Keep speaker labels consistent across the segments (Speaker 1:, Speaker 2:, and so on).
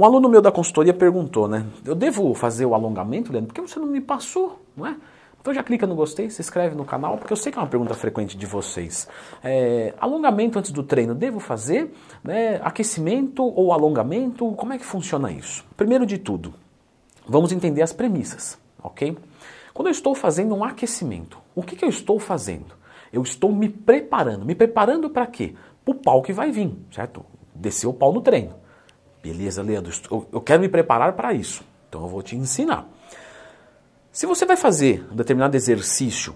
Speaker 1: Um aluno meu da consultoria perguntou, né? Eu devo fazer o alongamento, Leandro? Porque você não me passou, não é? Então já clica no gostei, se inscreve no canal, porque eu sei que é uma pergunta frequente de vocês. É, alongamento antes do treino, devo fazer? Né? Aquecimento ou alongamento? Como é que funciona isso? Primeiro de tudo, vamos entender as premissas, ok? Quando eu estou fazendo um aquecimento, o que, que eu estou fazendo? Eu estou me preparando. Me preparando para quê? Para o pau que vai vir, certo? Descer o pau no treino. Beleza, Elias, Leandro, eu quero me preparar para isso, então eu vou te ensinar. Se você vai fazer um determinado exercício,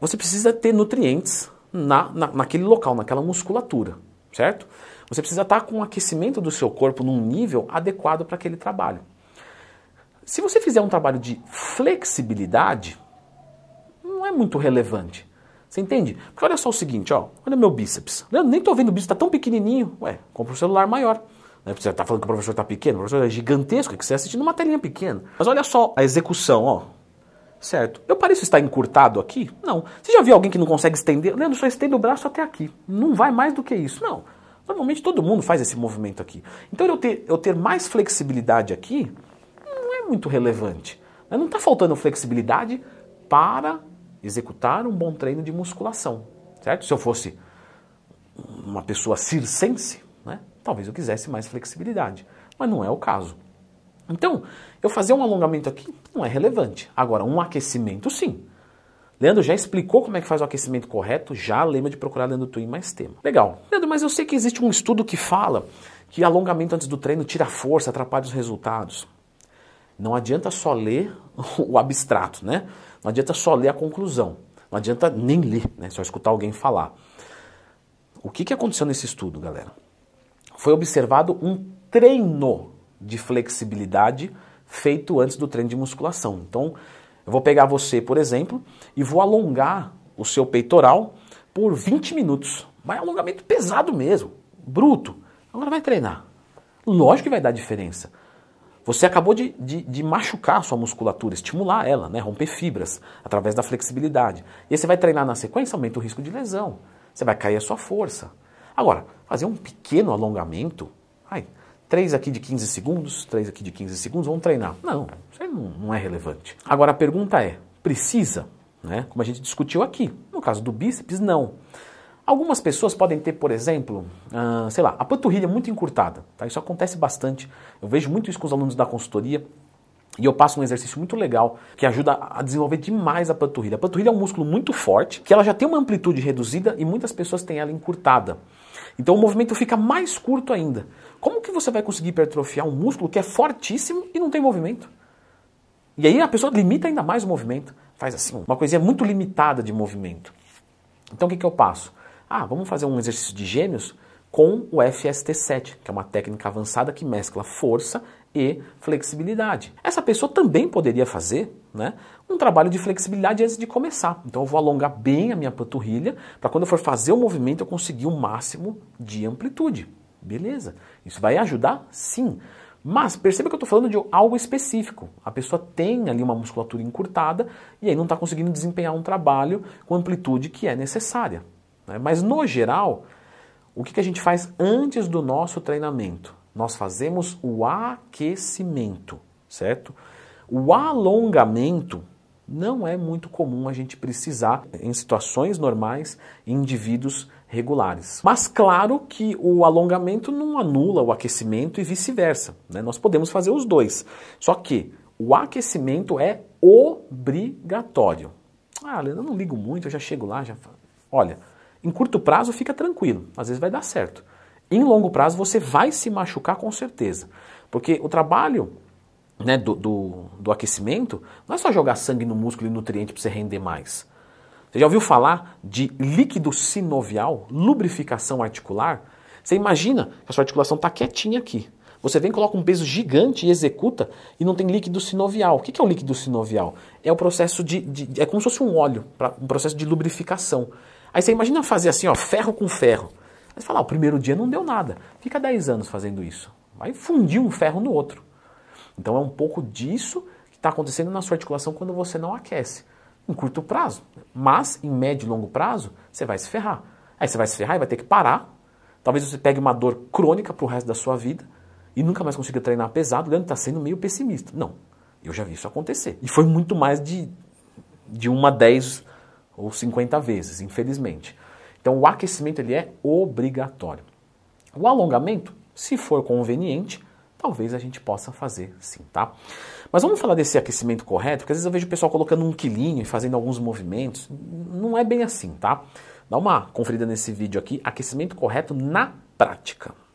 Speaker 1: você precisa ter nutrientes na, na, naquele local, naquela musculatura, certo? Você precisa estar tá com o aquecimento do seu corpo num nível adequado para aquele trabalho. Se você fizer um trabalho de flexibilidade, não é muito relevante. Você entende? Porque olha só o seguinte, ó, olha meu bíceps. Leandro, nem tô vendo o bíceps, está tão pequenininho. Ué, compra um celular maior. Né? Você está falando que o professor está pequeno, o professor é gigantesco, que você está assistindo uma telinha pequena. Mas olha só a execução, ó. Certo? Eu pareço estar encurtado aqui? Não. Você já viu alguém que não consegue estender? Leandro, só estende o braço até aqui. Não vai mais do que isso. Não. Normalmente todo mundo faz esse movimento aqui. Então eu ter, eu ter mais flexibilidade aqui não é muito relevante. Né? Não está faltando flexibilidade para executar um bom treino de musculação. Certo? Se eu fosse uma pessoa circense, Talvez eu quisesse mais flexibilidade, mas não é o caso. Então, eu fazer um alongamento aqui não é relevante. Agora, um aquecimento sim. Leandro já explicou como é que faz o aquecimento correto, já lembra de procurar Leandro Twin mais tema. Legal. Leandro, mas eu sei que existe um estudo que fala que alongamento antes do treino tira força, atrapalha os resultados. Não adianta só ler o abstrato, né? Não adianta só ler a conclusão. Não adianta nem ler, né? Só escutar alguém falar. O que, que aconteceu nesse estudo, galera? foi observado um treino de flexibilidade feito antes do treino de musculação. Então, eu vou pegar você, por exemplo, e vou alongar o seu peitoral por 20 minutos. Mas é um alongamento pesado mesmo, bruto. Agora vai treinar. Lógico que vai dar diferença. Você acabou de, de, de machucar sua musculatura, estimular ela, né? romper fibras através da flexibilidade. E aí você vai treinar na sequência, aumenta o risco de lesão. Você vai cair a sua força. Agora, fazer um pequeno alongamento, ai, três aqui de 15 segundos, três aqui de 15 segundos, vamos treinar. Não, isso aí não, não é relevante. Agora a pergunta é, precisa? Né? Como a gente discutiu aqui. No caso do bíceps, não. Algumas pessoas podem ter, por exemplo, uh, sei lá, a panturrilha muito encurtada. Tá? Isso acontece bastante. Eu vejo muito isso com os alunos da consultoria. E eu passo um exercício muito legal que ajuda a desenvolver demais a panturrilha. A panturrilha é um músculo muito forte, que ela já tem uma amplitude reduzida e muitas pessoas têm ela encurtada. Então o movimento fica mais curto ainda. Como que você vai conseguir hipertrofiar um músculo que é fortíssimo e não tem movimento? E aí a pessoa limita ainda mais o movimento, faz assim, uma coisinha muito limitada de movimento. Então o que, que eu passo? Ah, vamos fazer um exercício de gêmeos com o FST7, que é uma técnica avançada que mescla força e flexibilidade. Essa pessoa também poderia fazer né, um trabalho de flexibilidade antes de começar. Então eu vou alongar bem a minha panturrilha para quando eu for fazer o movimento eu conseguir o um máximo de amplitude. Beleza, isso vai ajudar? Sim. Mas perceba que eu estou falando de algo específico. A pessoa tem ali uma musculatura encurtada e aí não está conseguindo desempenhar um trabalho com amplitude que é necessária. Né? Mas no geral, o que, que a gente faz antes do nosso treinamento? Nós fazemos o aquecimento, certo? O alongamento não é muito comum a gente precisar em situações normais, em indivíduos regulares. Mas claro que o alongamento não anula o aquecimento e vice-versa. Né? Nós podemos fazer os dois. Só que o aquecimento é obrigatório. Ah, eu não ligo muito, eu já chego lá, já. Olha, em curto prazo, fica tranquilo, às vezes vai dar certo. Em longo prazo, você vai se machucar com certeza, porque o trabalho né, do, do, do aquecimento não é só jogar sangue no músculo e nutriente para você render mais. Você já ouviu falar de líquido sinovial, lubrificação articular? Você imagina que a sua articulação está quietinha aqui. Você vem, coloca um peso gigante e executa e não tem líquido sinovial. O que é o líquido sinovial? É o processo de. de é como se fosse um óleo, pra, um processo de lubrificação. Aí você imagina fazer assim, ó, ferro com ferro. Aí você fala, ah, o primeiro dia não deu nada. Fica 10 anos fazendo isso. Vai fundir um ferro no outro. Então é um pouco disso que está acontecendo na sua articulação quando você não aquece. Em curto prazo. Mas em médio e longo prazo, você vai se ferrar. Aí você vai se ferrar e vai ter que parar. Talvez você pegue uma dor crônica para o resto da sua vida e nunca mais consiga treinar pesado. O né? Leandro está sendo meio pessimista. Não, eu já vi isso acontecer. E foi muito mais de, de uma a dez ou 50 vezes, infelizmente. Então o aquecimento ele é obrigatório. O alongamento, se for conveniente, talvez a gente possa fazer sim, tá? Mas vamos falar desse aquecimento correto, porque às vezes eu vejo o pessoal colocando um quilinho e fazendo alguns movimentos. Não é bem assim, tá? Dá uma conferida nesse vídeo aqui, aquecimento correto na prática.